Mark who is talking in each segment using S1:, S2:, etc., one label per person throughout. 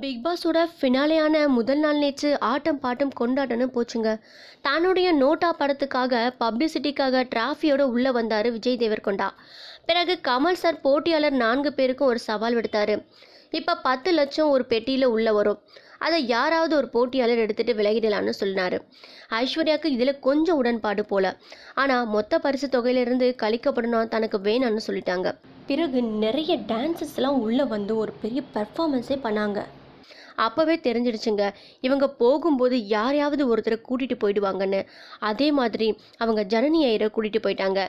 S1: big பாஸோட ஃபினாலேயான முதல் நாள் நேற்று ஆட்டம் பாட்டம் கொண்டாட்டம்னு போச்சுங்க தன்னுடைய நோட்டா படத்துக்காக பப்ளிசிட்டிக்காக டிராஃபியோட உள்ளே வந்தார் விஜய் தேவர்கொண்டா பிறகு கமல் சார் போட்டியாளர் நான்கு பேருக்கும் ஒரு சவால் விடுத்தார் இப்போ பத்து லட்சம் ஒரு பெட்டியில் உள்ளே வரும் அதை யாராவது ஒரு போட்டியாளர் எடுத்துகிட்டு விலகிடலான்னு சொன்னார் ஐஸ்வர்யாவுக்கு இதில் கொஞ்சம் உடன்பாடு போல ஆனால் மொத்த பரிசு தொகையிலிருந்து கழிக்கப்படணும் தனக்கு வேணான்னு சொல்லிட்டாங்க பிறகு நிறைய டான்ஸஸ்லாம் உள்ளே வந்து ஒரு பெரிய பர்ஃபாமன்ஸே பண்ணாங்க அப்போவே தெரிஞ்சிடுச்சுங்க இவங்க போகும்போது யாரையாவது ஒருத்தரை கூட்டிகிட்டு போயிடுவாங்கன்னு அதே மாதிரி அவங்க ஜனனி ஐயரை கூட்டிகிட்டு போயிட்டாங்க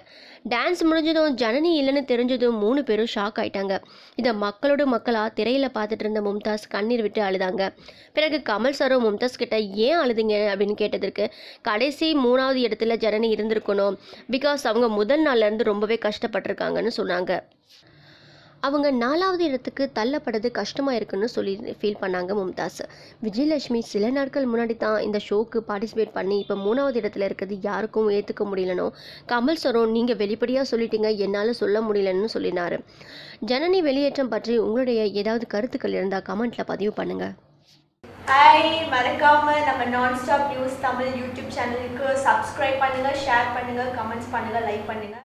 S1: டான்ஸ் முடிஞ்சதும் ஜனனி இல்லைன்னு தெரிஞ்சதும் மூணு பேரும் ஷாக் ஆயிட்டாங்க இதை மக்களோட மக்களாக திரையில் பார்த்துட்டு இருந்த மும்தாஸ் கண்ணீர் விட்டு அழுதாங்க பிறகு கமல் சாரும் மும்தாஸ் கிட்ட ஏன் அழுதுங்க அப்படின்னு கேட்டதற்கு கடைசி மூணாவது இடத்துல ஜனனி இருந்திருக்கணும் பிகாஸ் அவங்க முதல் நாள்லேருந்து ரொம்பவே கஷ்டப்பட்டிருக்காங்கன்னு சொன்னாங்க அவங்க நாலாவது இடத்துக்கு தள்ளப்படுறது கஷ்டமாக இருக்குன்னு சொல்லி ஃபீல் பண்ணாங்க மும்தாஸ் விஜயலட்சுமி சில நாட்கள் முன்னாடி தான் இந்த ஷோக்கு பார்ட்டிசிபேட் பண்ணி இப்போ மூணாவது இடத்துல இருக்கிறது யாருக்கும் ஏற்றுக்க முடியலனோ கமல் சரோன் நீங்கள் வெளிப்படையாக சொல்லிட்டீங்க என்னால் சொல்ல முடியலன்னு சொல்லினார் ஜனனி வெளியேற்றம் பற்றி உங்களுடைய ஏதாவது கருத்துக்கள் இருந்தால் கமெண்ட்டில் பதிவு பண்ணுங்கள்
S2: ஹாய் மறக்காமல் நம்ம non stop news Tamil YouTube சேனலுக்கு சப்ஸ்கிரைப் பண்ணுங்கள் ஷேர் பண்ணுங்கள் கமெண்ட்ஸ் பண்ணுங்கள் லைக் பண்ணுங்கள்